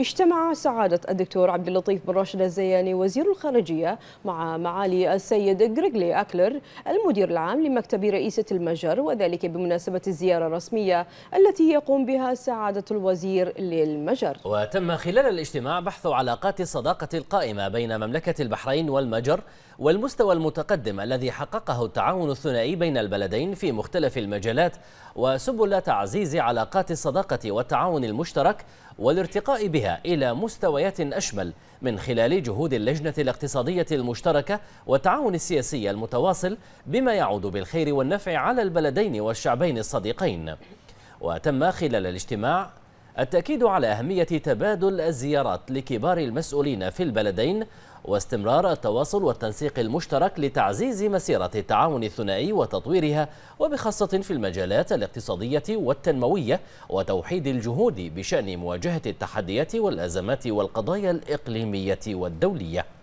اجتمع سعادة الدكتور عبد اللطيف بن راشد الزياني وزير الخارجية مع معالي السيد غريغلي أكلر المدير العام لمكتب رئيسة المجر وذلك بمناسبة الزيارة الرسمية التي يقوم بها سعادة الوزير للمجر وتم خلال الاجتماع بحث علاقات الصداقة القائمة بين مملكة البحرين والمجر والمستوى المتقدم الذي حققه التعاون الثنائي بين البلدين في مختلف المجالات وسبل تعزيز علاقات الصداقة والتعاون المشترك والارتقاء بها إلى مستويات أشمل من خلال جهود اللجنة الاقتصادية المشتركة والتعاون السياسي المتواصل بما يعود بالخير والنفع على البلدين والشعبين الصديقين وتم خلال الاجتماع التأكيد على أهمية تبادل الزيارات لكبار المسؤولين في البلدين واستمرار التواصل والتنسيق المشترك لتعزيز مسيرة التعاون الثنائي وتطويرها وبخاصة في المجالات الاقتصادية والتنموية وتوحيد الجهود بشأن مواجهة التحديات والأزمات والقضايا الإقليمية والدولية